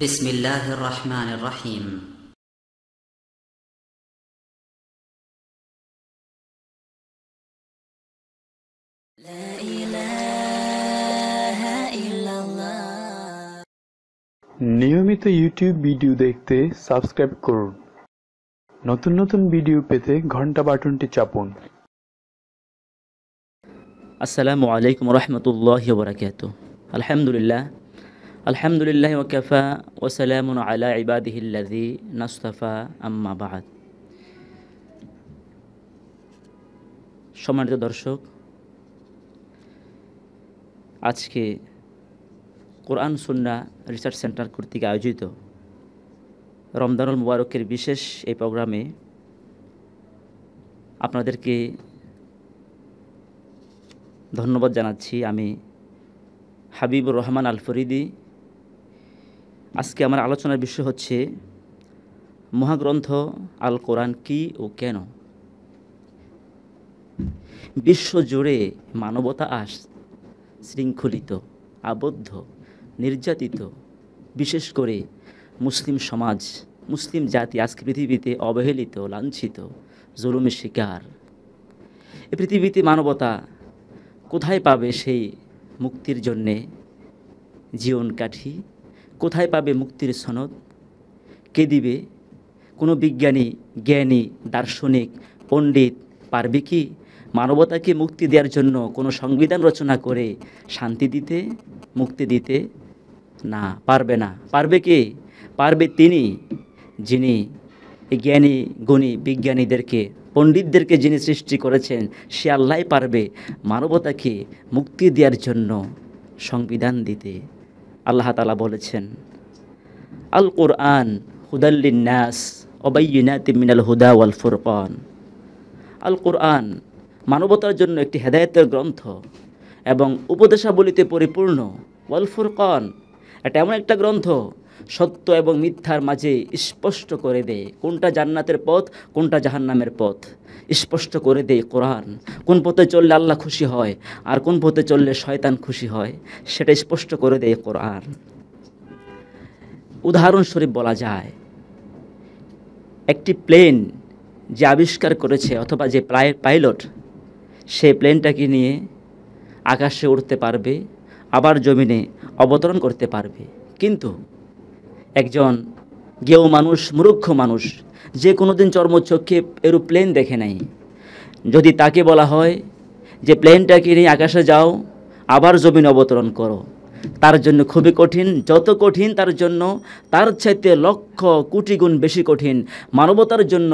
بسم الله الرحمن الرحيم لا إله إلا الله নিয়মিত YouTube video দেখতে subscribe করুন নতুন নতুন ভিডিও পেতে ঘন্টা বাটনটি চাপুন আসসালামু আলাইকুম রহমতুল্লাহ বরাকাত আলহামদুলিল্লাহ আলহামদুলিল্লাহ ও ওসালাম আলা ইবাদিহিল্লাজি নাস্তাফা আম্মা বাহাদ সম্মানিত দর্শক আজকে কোরআন সুন্না রিসার্চ সেন্টার কর্তৃক আয়োজিত রমদানুল মুবারকের বিশেষ এই প্রোগ্রামে আপনাদেরকে ধন্যবাদ জানাচ্ছি আমি হাবিবুর রহমান আলফরিদি আজকে আমার আলোচনার বিষয় হচ্ছে মহাগ্রন্থ আল কোরআন কি ও কেন বিশ্বজুড়ে মানবতা আস শৃঙ্খলিত আবদ্ধ নির্যাতিত বিশেষ করে মুসলিম সমাজ মুসলিম জাতি আজকে পৃথিবীতে অবহেলিত লাঞ্ছিত জুলুমের শিকার এ পৃথিবীতে মানবতা কোথায় পাবে সেই মুক্তির জন্যে জীবন কাঠি কোথায় পাবে মুক্তির সনদ কে দিবে কোনো বিজ্ঞানী জ্ঞানী দার্শনিক পণ্ডিত পারবে কি মানবতাকে মুক্তি দেওয়ার জন্য কোনো সংবিধান রচনা করে শান্তি দিতে মুক্তি দিতে না পারবে না পারবে কে পারবে তিনি যিনি জ্ঞানী গুণী বিজ্ঞানীদেরকে পণ্ডিতদেরকে যিনি সৃষ্টি করেছেন সে আল্লাহ পারবে মানবতাকে মুক্তি দেওয়ার জন্য সংবিধান দিতে আল্লাহ তালা বলেছেন আল কোরআন হুদাল্লিনাস অবাইনাতি মিনাল হুদা ওয়াল ফুরকন আল কোরআন মানবতার জন্য একটি হেদায়তের গ্রন্থ এবং উপদেশাবলিতে পরিপূর্ণ ওয়াল ফুরকন এটা এমন একটা গ্রন্থ সত্য এবং মিথ্যার মাঝে স্পষ্ট করে দেয় কোনটা জান্নাতের পথ কোনটা জাহান্নামের পথ স্পষ্ট করে দেয় কোরআন কোন পথে চললে আল্লাহ খুশি হয় আর কোন পথে চললে শয়তান খুশি হয় সেটা স্পষ্ট করে দেয় কোরআন উদাহরণস্বরূপ বলা যায় একটি প্লেন যে আবিষ্কার করেছে অথবা যে পাইলট সে প্লেনটাকে নিয়ে আকাশে উঠতে পারবে আবার জমিনে অবতরণ করতে পারবে কিন্তু একজন গেও মানুষ মূর্খ মানুষ যে কোনো দিন চর্মচক্ষে এরোপ্লেন দেখে নাই যদি তাকে বলা হয় যে প্লেনটাকে নিয়ে আকাশে যাও আবার জমিন অবতরণ করো তার জন্য খুবই কঠিন যত কঠিন তার জন্য তার চাইতে লক্ষ কোটি গুণ বেশি কঠিন মানবতার জন্য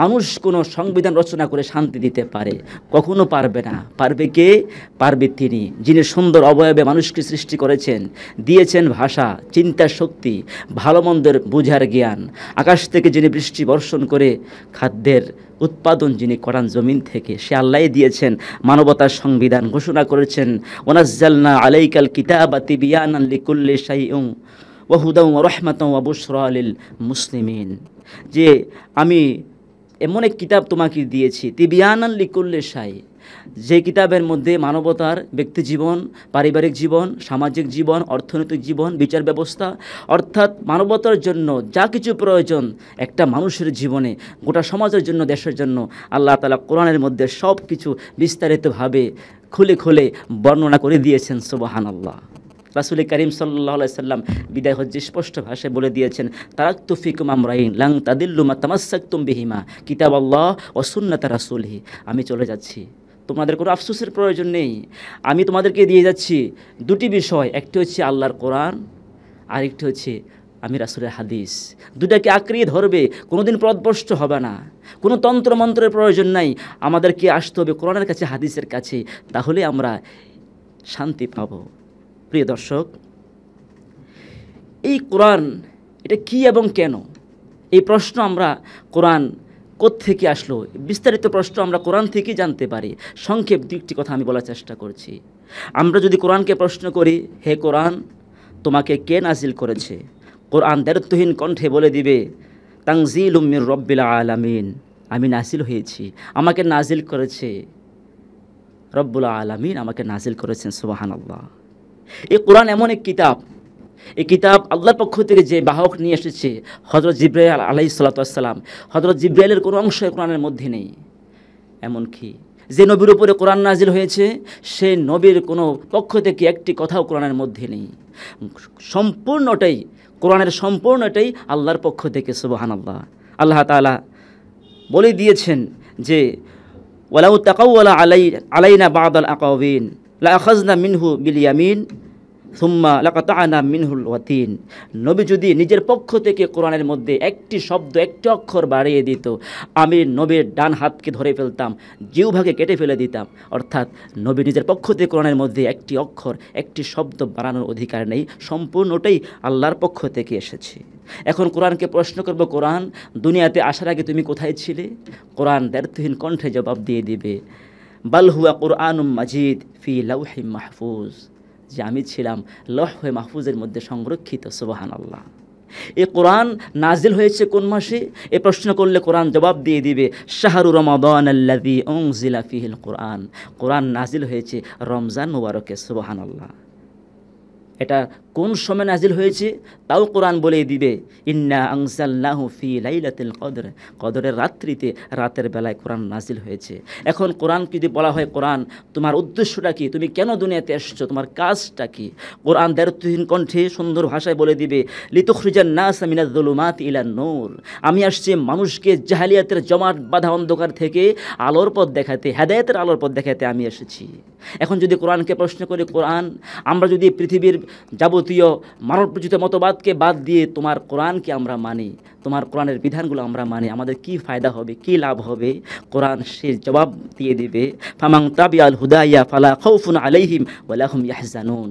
মানুষ কোনো সংবিধান রচনা করে শান্তি দিতে পারে কখনো পারবে না পারবে কে পারবে তিনি যিনি সুন্দর অবয়বে মানুষকে সৃষ্টি করেছেন দিয়েছেন ভাষা চিন্তা শক্তি ভালো মন্দের বুঝার জ্ঞান আকাশ থেকে যিনি বৃষ্টি বর্ষণ করে খাদ্যের উৎপাদন যিনি করান জমিন থেকে সে আল্লাহ দিয়েছেন মানবতার সংবিধান ঘোষণা করেছেন ওনাজ্জালনা আলাইকাল কিতাব তিবিয়ান লিকুল্লি শাইউং ও রহমাত বুসরা আলিল মুসলিমিন যে আমি এমন এক কিতাব তোমাকে দিয়েছি তিবিয়ান লিকুল্লে সাই যে কিতাবের মধ্যে মানবতার ব্যক্তি জীবন পারিবারিক জীবন সামাজিক জীবন অর্থনৈতিক জীবন বিচার ব্যবস্থা অর্থাৎ মানবতার জন্য যা কিছু প্রয়োজন একটা মানুষের জীবনে গোটা সমাজের জন্য দেশের জন্য আল্লাহ তালা কোরআনের মধ্যে সব কিছু বিস্তারিতভাবে খুলে খুলে বর্ণনা করে দিয়েছেন সুবাহান আল্লাহ রাসুল করিম সাল্লাহ সাল্লাম বিদায় হজ্জে স্পষ্ট ভাষায় বলে দিয়েছেন তারাক তুফিকুম আমরাইন লাং তাদিল্লুমা তামাসাক্তুম বিহিমা কিতাব আল্লাহ অসুন্নতা রাসুলহি আমি চলে যাচ্ছি তোমাদের কোনো আফসোসের প্রয়োজন নেই আমি তোমাদেরকে দিয়ে যাচ্ছি দুটি বিষয় একটি হচ্ছে আল্লাহর কোরআন আরেকটি হচ্ছে আমি রাসুলের হাদিস দুটাকে আঁকড়িয়ে ধরবে কোনোদিন পদভ্রষ্ট হবে না কোনো তন্ত্রমন্ত্রের প্রয়োজন নাই আমাদেরকে আসতে হবে কোরআনের কাছে হাদিসের কাছে তাহলে আমরা শান্তি পাবো প্রিয় দর্শক এই কোরআন এটা কি এবং কেন এই প্রশ্ন আমরা কোরআন থেকে আসলো বিস্তারিত প্রশ্ন আমরা কোরআন থেকে জানতে পারি সংক্ষেপ দিকটি কথা আমি বলার চেষ্টা করছি আমরা যদি কোরআনকে প্রশ্ন করি হে কোরআন তোমাকে কে নাজিল করেছে কোরআন দায়িত্বহীন কণ্ঠে বলে দিবে তাংজিল উম্মির রব্বিল আলামিন আমি নাজিল হয়েছি আমাকে নাজিল করেছে রব্বুল আলামিন আমাকে নাজিল করেছেন সুবাহান আল্লাহ এই কোরআন এমন এক কিতাব এই কিতাব আল্লাহর পক্ষ থেকে যে বাহক নিয়ে এসেছে হজরত জিব্রাইল আলাহি সাল্লাতাম হজরত জিব্রাইলের কোনো অংশ কোরআনের মধ্যে নেই এমনকি যে নবীর উপরে কোরআন নাজিল হয়েছে সে নবীর কোনো পক্ষ থেকে একটি কথাও কোরআনের মধ্যে নেই সম্পূর্ণটাই কোরআনের সম্পূর্ণটাই আল্লাহর পক্ষ থেকে সুবাহান আল্লাহ আল্লাহ তালা বলে দিয়েছেন যে ওলাউ তাকাউ আলাই আলাইনা বাদল আকাউবিন লাখাজনা মিনহু বিল ইয়ামিন সুম্মা লাকাতানা মিনহুল ওয়াতিন নবী যদি নিজের পক্ষ থেকে কোরআনের মধ্যে একটি শব্দ একটি অক্ষর বাড়িয়ে দিত আমি নবীর ডান হাতকে ধরে ফেলতাম জিউভাগে কেটে ফেলে দিতাম অর্থাৎ নবী নিজের পক্ষ থেকে কোরআনের মধ্যে একটি অক্ষর একটি শব্দ বাড়ানোর অধিকার নেই সম্পূর্ণটাই আল্লাহর পক্ষ থেকে এসেছে এখন কোরআনকে প্রশ্ন করব কোরআন দুনিয়াতে আসার আগে তুমি কোথায় ছিলে কোরআন দ্ব্যর্থহীন কণ্ঠে জবাব দিয়ে দিবে বাল হুয়া কোরআনুম মাজিদ ফি লাউহি মাহফুজ যে আমি ছিলাম লহে মাহফুজের মধ্যে সংরক্ষিত সুবাহান আল্লাহ এ কোরআন নাজিল হয়েছে কোন মাসে এ প্রশ্ন করলে কোরআন জবাব দিয়ে দিবে শাহরু রমাদান আল্লাদি জিলা ফিহিল কোরআন কোরআন নাজিল হয়েছে রমজান মুবারকে সুবাহান আল্লাহ এটা কোন সময় নাজিল হয়েছে তাও কোরআন বলে দিবে ইন্না আংসাল্লাহ ফি লাইলাতিল কদর কদরের রাত্রিতে রাতের বেলায় কোরআন নাজিল হয়েছে এখন কোরআন যদি বলা হয় কোরআন তোমার উদ্দেশ্যটা কি তুমি কেন দুনিয়াতে এসছো তোমার কাজটা কি কোরআন দায়িত্বহীন কণ্ঠে সুন্দর ভাষায় বলে দিবে লিতুখরিজান নাস মিনাজুলুমাত ইলা নূর আমি আসছি মানুষকে জাহালিয়াতের জমাট বাধা অন্ধকার থেকে আলোর পথ দেখাতে হেদায়তের আলোর পথ দেখাতে আমি এসেছি এখন যদি কোরআনকে প্রশ্ন করি কোরআন আমরা যদি পৃথিবীর যাবত যাবতীয় মানবরচিত মতবাদকে বাদ দিয়ে তোমার কোরআনকে আমরা মানি তোমার কোরআনের বিধানগুলো আমরা মানি আমাদের কি ফায়দা হবে কি লাভ হবে কোরআন সে জবাব দিয়ে দেবে ফামাং তাবি আল হুদাইয়া ফালা খৌফুন আলাইহিম ওয়ালাহম ইয়াহজানুন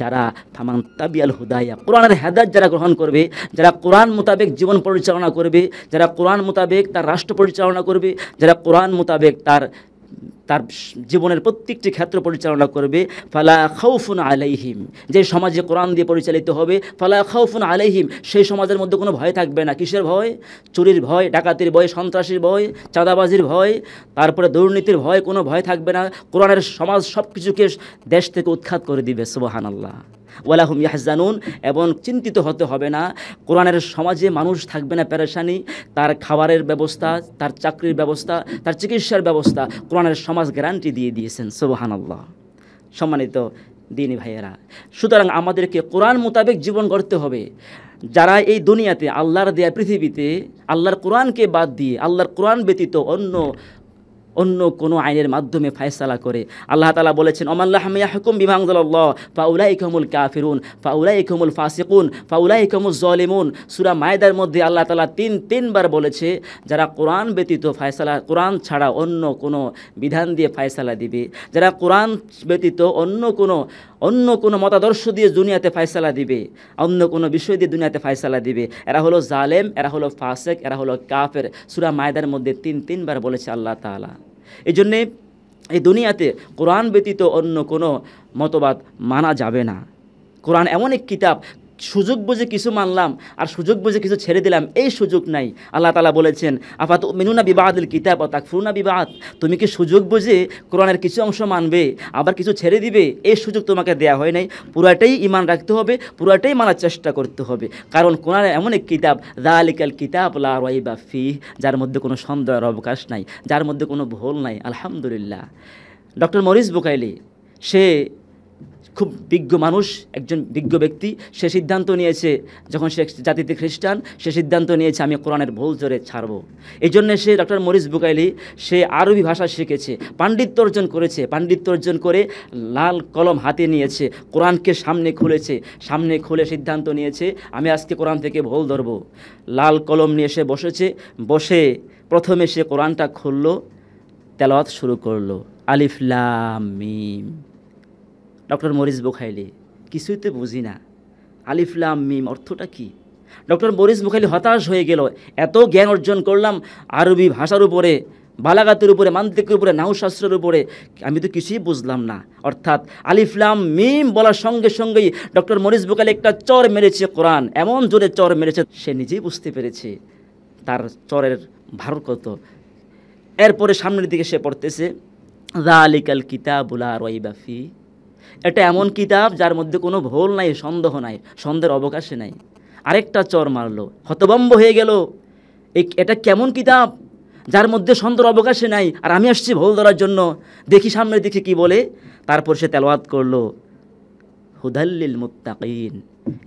যারা ফামাং তাবি আল হুদাইয়া কোরআনের হেদায়ত যারা গ্রহণ করবে যারা কোরআন মোতাবেক জীবন পরিচালনা করবে যারা কোরআন মোতাবেক তার রাষ্ট্র পরিচালনা করবে যারা কোরআন মোতাবেক তার তার জীবনের প্রত্যেকটি ক্ষেত্র পরিচালনা করবে ফালা খাউফুন আলাইহিম যে সমাজে কোরআন দিয়ে পরিচালিত হবে ফালা খাউফুন আলাইহিম সেই সমাজের মধ্যে কোনো ভয় থাকবে না কিসের ভয় চুরির ভয় ডাকাতির ভয় সন্ত্রাসীর ভয় চাঁদাবাজির ভয় তারপরে দুর্নীতির ভয় কোনো ভয় থাকবে না কোরআনের সমাজ সব কিছুকে দেশ থেকে উৎখাত করে দিবে সুবাহান আল্লাহ ওয়ালাহুম ইয়াহজানুন এবং চিন্তিত হতে হবে না কোরআনের সমাজে মানুষ থাকবে না পেরেশানি তার খাবারের ব্যবস্থা তার চাকরির ব্যবস্থা তার চিকিৎসার ব্যবস্থা কোরআনের সমাজ সমাজ গ্যারান্টি দিয়ে দিয়েছেন সুবহান আল্লাহ সম্মানিত দিনী ভাইয়েরা সুতরাং আমাদেরকে কোরআন মোতাবেক জীবন গড়তে হবে যারা এই দুনিয়াতে আল্লাহর দেয়া পৃথিবীতে আল্লাহর কোরআনকে বাদ দিয়ে আল্লাহর কোরআন ব্যতীত অন্য অন্য কোনো আইনের মাধ্যমে ফায়সালা করে আল্লাহ তালা বলেছেন অমাল্লাহমিয়া হুকুম বিভাংজাল্লাহ ফাউলাই কমুল কাফিরুন ফাউলাই কমুল ফাসিকুন ফাউলাই কমুল জলিমুন সুরা মায়দার মধ্যে আল্লাহ তালা তিন তিনবার বলেছে যারা কোরআন ব্যতীত ফায়সালা কোরআন ছাড়া অন্য কোনো বিধান দিয়ে ফায়সালা দিবে যারা কোরআন ব্যতীত অন্য কোনো অন্য কোনো মতাদর্শ দিয়ে দুনিয়াতে ফায়সালা দিবে অন্য কোনো বিষয় দিয়ে দুনিয়াতে ফায়সালা দিবে এরা হলো জালেম এরা হলো ফাসেক এরা হলো কাফের সুরা মায়দার মধ্যে তিন তিনবার বলেছে আল্লাহ তালা এই জন্যে এই দুনিয়াতে কোরআন ব্যতীত অন্য কোনো মতবাদ মানা যাবে না কোরআন এমন এক কিতাব সুযোগ বুঝে কিছু মানলাম আর সুযোগ বুঝে কিছু ছেড়ে দিলাম এই সুযোগ নাই আল্লাহ তালা বলেছেন আপাত মিনুনা বিবাহাদিল কিতাব অতাক ফুরুনা বিবাহ তুমি কি সুযোগ বুঝে কোরআনের কিছু অংশ মানবে আবার কিছু ছেড়ে দিবে এই সুযোগ তোমাকে দেয়া হয় নাই পুরাটাই ইমান রাখতে হবে পুরাটাই মানার চেষ্টা করতে হবে কারণ কোরআনের এমন এক কিতাব দা আলিকাল কিতাব লাই বা ফি যার মধ্যে কোনো সন্দেহের অবকাশ নাই যার মধ্যে কোনো ভুল নাই আলহামদুলিল্লাহ ডক্টর মরিস বোকাইলি সে খুব বিজ্ঞ মানুষ একজন বিজ্ঞ ব্যক্তি সে সিদ্ধান্ত নিয়েছে যখন সে জাতিতে খ্রিস্টান সে সিদ্ধান্ত নিয়েছে আমি কোরআনের ভুল জোরে ছাড়ব এই জন্যে সে ডক্টর মরিস বুকাইলি সে আরবি ভাষা শিখেছে পাণ্ডিত্য অর্জন করেছে পাণ্ডিত্য অর্জন করে লাল কলম হাতে নিয়েছে কোরআনকে সামনে খুলেছে সামনে খুলে সিদ্ধান্ত নিয়েছে আমি আজকে কোরআন থেকে ভুল ধরব লাল কলম নিয়ে সে বসেছে বসে প্রথমে সে কোরআনটা খুলল তেলাওয়াত শুরু করলো আলিফলাম মিম ডক্টর মরিস বোখাইলি কিছুই তো বুঝি না আলিফলাম মিম অর্থটা কি ডক্টর মরিস বোখাইলি হতাশ হয়ে গেল এত জ্ঞান অর্জন করলাম আরবি ভাষার উপরে বালাগাতের উপরে মান্তিকের উপরে নাউশাস্ত্রের উপরে আমি তো কিছুই বুঝলাম না অর্থাৎ আলিফলাম মিম বলার সঙ্গে সঙ্গেই ডক্টর মরিস বোখালি একটা চর মেরেছে কোরআন এমন জোরে চর মেরেছে সে নিজেই বুঝতে পেরেছে তার চরের ভার কত এরপরে সামনের দিকে সে পড়তেছে রা আলিকাল কিতাবুলা রইবাফি এটা এমন কিতাব যার মধ্যে কোনো ভোল নাই সন্দেহ নাই সন্দেহের অবকাশে নাই আরেকটা চর মারলো হতবম্ব হয়ে গেল এটা কেমন কিতাব যার মধ্যে সন্দেহের অবকাশে নাই আর আমি আসছি ভোল ধরার জন্য দেখি সামনে দেখি কি বলে তারপর সে তেলাওয়াত করলো হুদাল্লিল মুত্তাকিন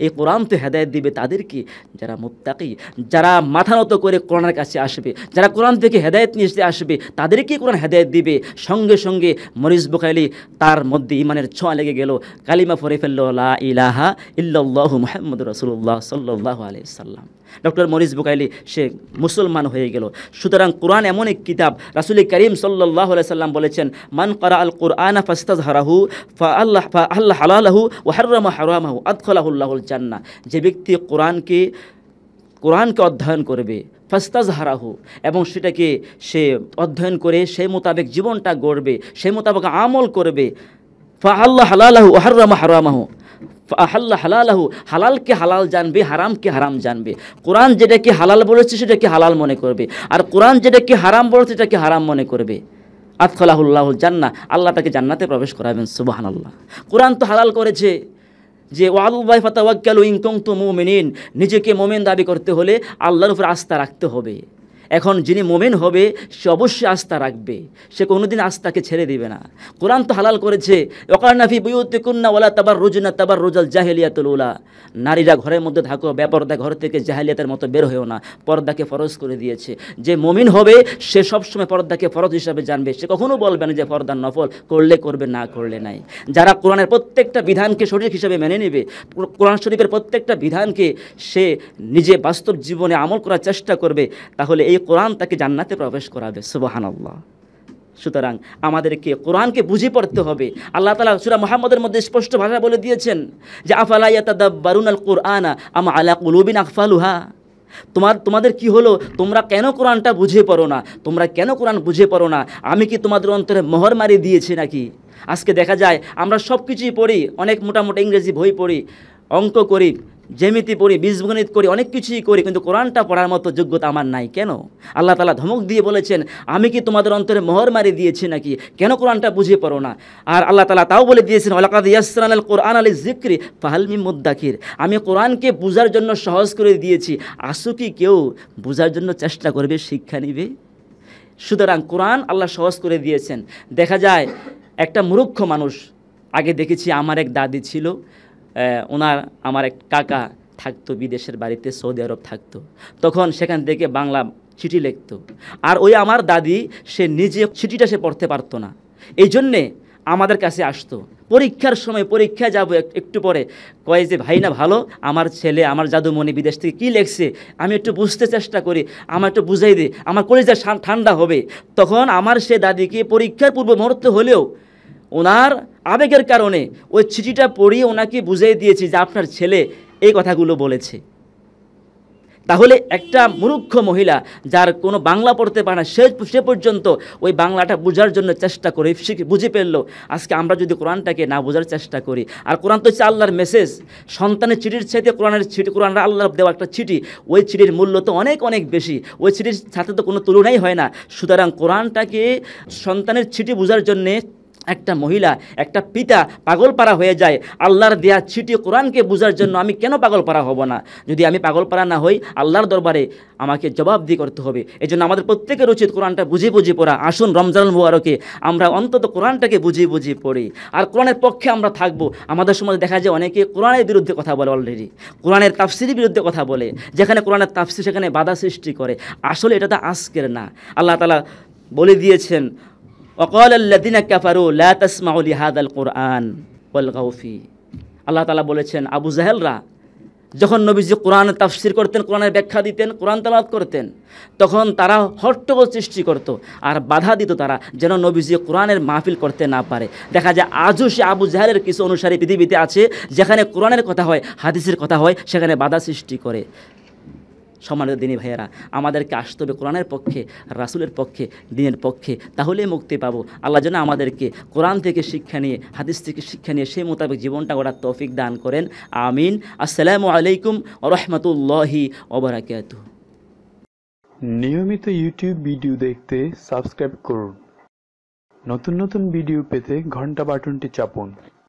এই কোরআন তো হেদায়ত দিবে তাদেরকে যারা মোত্তাকি যারা মাথা নত করে কোরআনের কাছে আসবে যারা কোরআন থেকে হেদায়ত নিয়ে আসতে আসবে তাদেরকেই কোরআন হেদায়ত দিবে সঙ্গে সঙ্গে মরিস বুখালি তার মধ্যে ইমানের ছোঁয়া লেগে গেল কালিমা ফরে ফেল্লা ইলাহা ইল্লাহ মোহাম্মদ রসুল্লাহ সাল্লাহ আলি সাল্লাম ডক্টর মরিস বুকাইলি সে মুসলমান হয়ে গেল সুতরাং কোরআন এমন এক কিতাব রাসুল করিম সাল্লাহ সাল্লাম বলেছেন মান করা আল কোরআন ফাস্তাজ হারাহু ফা আল্লাহ ফা আল্লাহ হালাহু ওহার্রামা হারামাহু আদখলাহুল্লাহ মাহুল জান্না যে ব্যক্তি কোরআনকে কোরআনকে অধ্যয়ন করবে ফাস্তাজ হারাহু এবং সেটাকে সে অধ্যয়ন করে সেই মোতাবেক জীবনটা গড়বে সেই মোতাবেক আমল করবে ফা আল্লাহ হালালাহু হারামা হারামাহু আহাল্লা হালালাহু হালালকে হালাল জানবে হারামকে হারাম জানবে কোরআন যেটাকে হালাল বলেছে সেটাকে হালাল মনে করবে আর কোরআন যেটাকে হারাম বলেছে সেটাকে হারাম মনে করবে আতখলাহুল্লাহুল জান্না আল্লাহ তাকে জান্নাতে প্রবেশ করাবেন সুবাহান আল্লাহ কোরআন তো হালাল করেছে যে ওয়ালুবাই ফাতাওয়াক্কালু ইনকং তু মোমেনিন নিজেকে মোমেন দাবি করতে হলে আল্লাহর উপর আস্থা রাখতে হবে এখন যিনি মোমেন হবে সে অবশ্যই আস্থা রাখবে সে কোনোদিন আস্থাকে ছেড়ে দিবে না কোরআন তো হালাল করেছে বইতে বুয়ুতিকুন্না ওলা তাবার রোজনা তাবার রোজাল জাহেলিয়াতুল উলা নারীরা ঘরের মধ্যে থাকো ব্যাপারদা ঘর থেকে জাহেলিয়াতের মতো বের হয়েও না পর্দাকে ফরজ করে দিয়েছে যে মোমিন হবে সে সবসময় পর্দাকে ফরজ হিসাবে জানবে সে কখনো বলবে না যে পর্দার নফল করলে করবে না করলে নাই যারা কোরআনের প্রত্যেকটা বিধানকে সঠিক হিসাবে মেনে নেবে কোরআন শরীফের প্রত্যেকটা বিধানকে সে নিজে বাস্তব জীবনে আমল করার চেষ্টা করবে তাহলে এই কোরআন তাকে জান্নাতে প্রবেশ করাবে সুবাহান আল্লাহ সুতরাং আমাদেরকে কোরআনকে বুঝে পড়তে হবে আল্লাহ তালা সুরা মোহাম্মদের মধ্যে স্পষ্ট ভাষা বলে দিয়েছেন যে আফালাইয়াতাদা বারুন আল কোরআন আমা আলা কুলুবিন আকফালুহা তোমার তোমাদের কি হলো তোমরা কেন কোরআনটা বুঝে পড়ো না তোমরা কেন কোরআন বুঝে পড়ো না আমি কি তোমাদের অন্তরে মোহর মারি দিয়েছি নাকি আজকে দেখা যায় আমরা সব কিছুই পড়ি অনেক মোটামুটি ইংরেজি বই পড়ি অঙ্ক করি জেমিতি পড়ি বীজগণিত করি অনেক কিছুই করি কিন্তু কোরআনটা পড়ার মতো যোগ্যতা আমার নাই কেন আল্লাহ তালা ধমক দিয়ে বলেছেন আমি কি তোমাদের অন্তরে মোহর মারি দিয়েছি নাকি কেন কোরআনটা বুঝে পড়ো না আর আল্লাহ তালা তাও বলে দিয়েছেন আলাকাদ ইয়াসান আল কোরআন আলী জিক্রি ফাহালমি মুদ্দাকির আমি কোরআনকে বোঝার জন্য সহজ করে দিয়েছি আসু কি কেউ বোঝার জন্য চেষ্টা করবে শিক্ষা নিবে সুতরাং কোরআন আল্লাহ সহজ করে দিয়েছেন দেখা যায় একটা মূর্খ মানুষ আগে দেখেছি আমার এক দাদি ছিল ওনার আমার এক কাকা থাকতো বিদেশের বাড়িতে সৌদি আরব থাকতো তখন সেখান থেকে বাংলা চিঠি লিখতো আর ওই আমার দাদি সে নিজে চিঠিটা সে পড়তে পারতো না এই জন্যে আমাদের কাছে আসতো পরীক্ষার সময় পরীক্ষা যাব একটু পরে কয়ে যে ভাই না ভালো আমার ছেলে আমার জাদুমণি বিদেশ থেকে কি লেখছে আমি একটু বুঝতে চেষ্টা করি আমার একটু বুঝাই দিই আমার কলেজে ঠান্ডা হবে তখন আমার সে দাদিকে পরীক্ষার পূর্ব মুহূর্ত হলেও ওনার আবেগের কারণে ওই চিঠিটা পড়িয়ে ওনাকে বুঝিয়ে দিয়েছি যে আপনার ছেলে এই কথাগুলো বলেছে তাহলে একটা মূর্খ মহিলা যার কোনো বাংলা পড়তে পারে না সে সে পর্যন্ত ওই বাংলাটা বোঝার জন্য চেষ্টা করে শিখে বুঝে ফেলল আজকে আমরা যদি কোরআনটাকে না বোঝার চেষ্টা করি আর কোরআন তো হচ্ছে আল্লাহর মেসেজ সন্তানের চিঠির সাথে কোরআনের চিঠি কোরআনরা আল্লাহ দেওয়া একটা চিঠি ওই চিঠির মূল্য তো অনেক অনেক বেশি ওই চিঠির সাথে তো কোনো তুলনাই হয় না সুতরাং কোরআনটাকে সন্তানের চিঠি বোঝার জন্যে একটা মহিলা একটা পিতা পাগল পারা হয়ে যায় আল্লাহর দেয়া ছিটি কোরআনকে বোঝার জন্য আমি কেন পাগল পারা হব না যদি আমি পাগল পারা না হই আল্লাহর দরবারে আমাকে জবাব দিয়ে করতে হবে এই জন্য আমাদের প্রত্যেকের উচিত কোরআনটা বুঝে বুঝে পড়া আসুন রমজান মুবারকে আমরা অন্তত কোরআনটাকে বুঝে বুঝে পড়ি আর কোরআনের পক্ষে আমরা থাকবো আমাদের সমাজে দেখা যায় অনেকে কোরআনের বিরুদ্ধে কথা বলে অলরেডি কোরআনের তাফসির বিরুদ্ধে কথা বলে যেখানে কোরআনের তাফসির সেখানে বাধা সৃষ্টি করে আসলে এটা তো আজকের না আল্লাহ তালা বলে দিয়েছেন অকল আল্লাদিনা কাফারু লা তাসমাউলি হাদ আল কোরআন ওয়াল গাউফি আল্লাহ তালা বলেছেন আবু জাহেলরা যখন নবীজি কোরআনের তাফসির করতেন কোরআনের ব্যাখ্যা দিতেন কোরআন তালাত করতেন তখন তারা হট্টগোল সৃষ্টি করত আর বাধা দিত তারা যেন নবীজি কোরআনের মাহফিল করতে না পারে দেখা যায় আজও সে আবু জাহেলের কিছু অনুসারী পৃথিবীতে আছে যেখানে কোরআনের কথা হয় হাদিসের কথা হয় সেখানে বাধা সৃষ্টি করে সম্মানিত দিনী ভাইয়েরা আমাদেরকে আসতে হবে কোরআনের পক্ষে রাসুলের পক্ষে দিনের পক্ষে তাহলেই মুক্তি পাবো আল্লাহ যেন আমাদেরকে কোরআন থেকে শিক্ষা নিয়ে হাদিস থেকে শিক্ষা নিয়ে সেই মোতাবেক জীবনটা গড়ার তৌফিক দান করেন আমিন আসসালামু আলাইকুম রহমতুল্লাহি ওবরাকাত নিয়মিত ইউটিউব ভিডিও দেখতে সাবস্ক্রাইব করুন নতুন নতুন ভিডিও পেতে ঘন্টা বাটনটি চাপুন